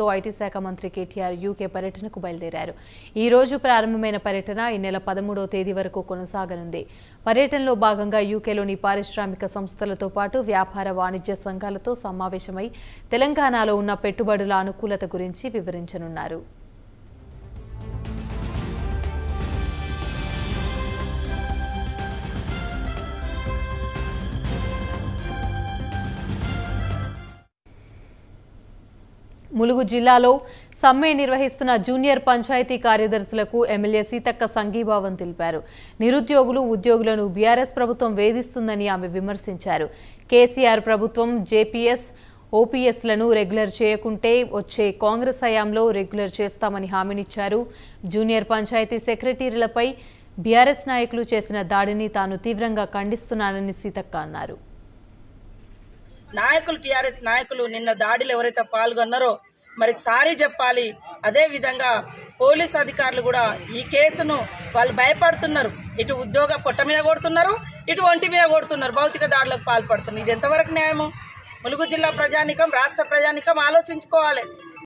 తో ఐటీ శాఖ మంత్రి కేటీఆర్ యూకే పర్యటనకు బయలుదేరారు ఈ రోజు ప్రారంభమైన పర్యటన ఈ నెల పదమూడవ తేదీ వరకు కొనసాగనుంది పర్యటనలో భాగంగా యూకేలోని పారిశ్రామిక సంస్థలతో పాటు వ్యాపార వాణిజ్య సంఘాలతో సమావేశమై తెలంగాణలో ఉన్న పెట్టుబడుల అనుకూలత గురించి వివరించనున్నారు ములుగు జిల్లాలో సమ్మె నిర్వహిస్తున్న జూనియర్ పంచాయతీ కార్యదర్శులకు ఎమ్మెల్యే సీతక్క సంఘీభావం తెలిపారు నిరుద్యోగులు ఉద్యోగులను బీఆర్ఎస్ ప్రభుత్వం వేధిస్తుందని ఆమె విమర్శించారు కేసీఆర్ ప్రభుత్వం జేపీఎస్ ఓపీఎస్లను రెగ్యులర్ చేయకుంటే వచ్చే కాంగ్రెస్ హయాంలో రెగ్యులర్ చేస్తామని హామీనిచ్చారు జూనియర్ పంచాయతీ సెక్రటరీలపై బీఆర్ఎస్ నాయకులు చేసిన దాడిని తాను తీవ్రంగా ఖండిస్తున్నానని సీతక్క అన్నారు నాయకులు టీఆర్ఎస్ నాయకులు నిన్న దాడిలో ఎవరైతే పాల్గొన్నారో మరి సారీ చెప్పాలి అదేవిధంగా పోలీస్ అధికారులు కూడా ఈ కేసును వాళ్ళు భయపడుతున్నారు ఇటు ఉద్యోగ పొట్ట మీద కొడుతున్నారు ఇటు ఒంటి మీద కొడుతున్నారు భౌతిక దాడులకు పాల్పడుతున్నారు ఇది ఎంతవరకు న్యాయము ములుగు జిల్లా ప్రజానికం రాష్ట్ర ప్రజానికం ఆలోచించుకోవాలి